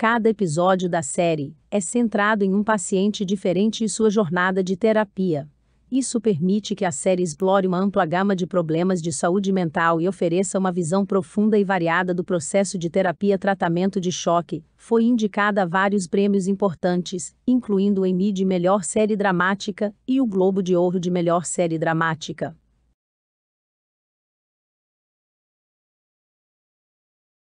Cada episódio da série é centrado em um paciente diferente e sua jornada de terapia. Isso permite que a série explore uma ampla gama de problemas de saúde mental e ofereça uma visão profunda e variada do processo de terapia-tratamento de choque. Foi indicada a vários prêmios importantes, incluindo o Emmy de Melhor Série Dramática e o Globo de Ouro de Melhor Série Dramática.